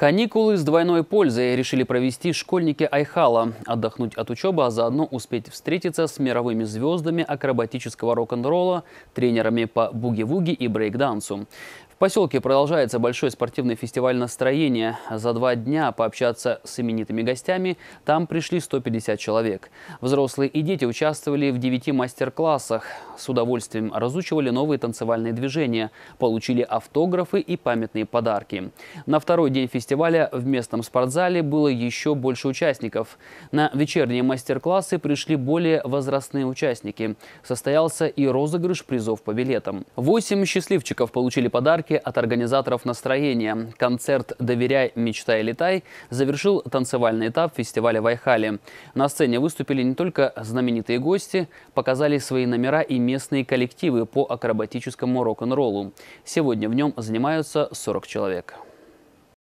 Каникулы с двойной пользой решили провести школьники Айхала. Отдохнуть от учебы, а заодно успеть встретиться с мировыми звездами акробатического рок-н-ролла, тренерами по буги-вуги и брейкдансу поселке продолжается большой спортивный фестиваль настроения. За два дня пообщаться с именитыми гостями там пришли 150 человек. Взрослые и дети участвовали в девяти мастер-классах. С удовольствием разучивали новые танцевальные движения, получили автографы и памятные подарки. На второй день фестиваля в местном спортзале было еще больше участников. На вечерние мастер-классы пришли более возрастные участники. Состоялся и розыгрыш призов по билетам. Восемь счастливчиков получили подарки подарки от организаторов настроения. Концерт «Доверяй, мечтай, летай» завершил танцевальный этап фестиваля Вайхали. На сцене выступили не только знаменитые гости, показали свои номера и местные коллективы по акробатическому рок-н-роллу. Сегодня в нем занимаются 40 человек.